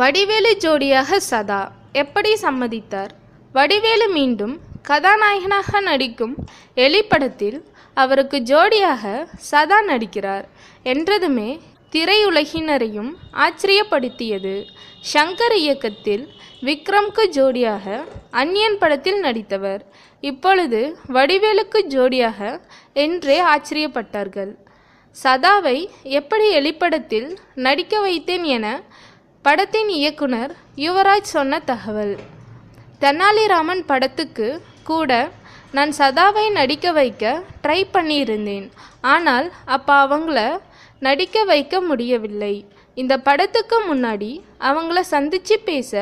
வடிவேலு ஜோடியாக சதா எப்படி சம்மதித்தார் வடிவேலு மீண்டும் கதாநாயகனாக நடிக்கும் எலி படத்தில் அவருக்கு ஜோடியாக சதா நடிக்கிறார் என்றதுமே திரையுலகினரையும் ஆச்சரியப்படுத்தியது ஷங்கர் இயக்கத்தில் விக்ரம்க்கு ஜோடியாக அன்னியன் படத்தில் நடித்தவர் இப்பொழுது வடிவேலுக்கு ஜோடியாக என்றே ஆச்சரியப்பட்டார்கள் சதாவை எப்படி எலிப்படத்தில் நடிக்க வைத்தேன் என படத்தின் இயக்குனர் யுவராஜ் சொன்ன தகவல் தெனாலிராமன் படத்துக்கு கூட நான் சதாவை நடிக்க வைக்க ட்ரை பண்ணியிருந்தேன் ஆனால் அப்போ அவங்கள நடிக்க வைக்க முடியவில்லை இந்த படத்துக்கு முன்னாடி அவங்கள சந்தித்து பேச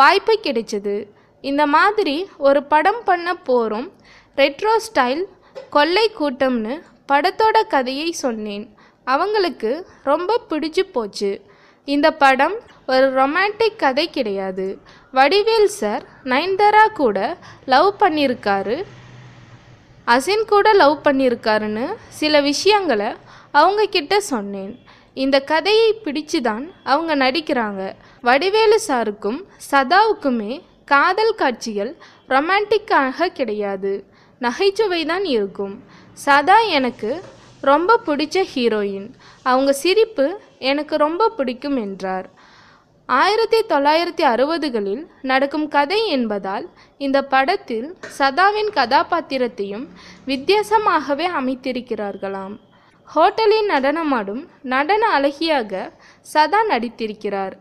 வாய்ப்பு கிடைச்சது இந்த மாதிரி ஒரு படம் பண்ண போகிறோம் ரெட்ரோ ஸ்டைல் கொள்ளை கூட்டம்னு படத்தோட கதையை சொன்னேன் அவங்களுக்கு ரொம்ப பிடிச்சு போச்சு இந்த படம் ஒரு ரொமான்டிக் கதை கிடையாது வடிவேல் சார் நயன்தாரா கூட லவ் பண்ணியிருக்காரு அசின் கூட லவ் பண்ணியிருக்காருன்னு சில விஷயங்களை அவங்க கிட்ட சொன்னேன் இந்த கதையை பிடிச்சு தான் அவங்க நடிக்கிறாங்க வடிவேலு சாருக்கும் சதாவுக்குமே காதல் காட்சிகள் ரொமான்டிக்காக கிடையாது நகைச்சுவை தான் இருக்கும் சதா எனக்கு ரொம்ப பிடிச்ச ஹீரோயின் அவங்க சிரிப்பு எனக்கு ரொம்ப பிடிக்கும் என்றார் ஆயிரத்தி தொள்ளாயிரத்தி அறுபதுகளில் நடக்கும் கதை என்பதால் இந்த படத்தில் சதாவின் கதாபாத்திரத்தையும் வித்தியாசமாகவே அமைத்திருக்கிறார்களாம் ஹோட்டலில் நடனமாடும் நடன அழகியாக சதா நடித்திருக்கிறார்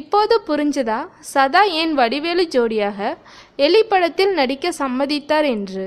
இப்போது புரிஞ்சதா சதா ஏன் வடிவேலு ஜோடியாக எலி படத்தில் நடிக்க சம்மதித்தார் என்று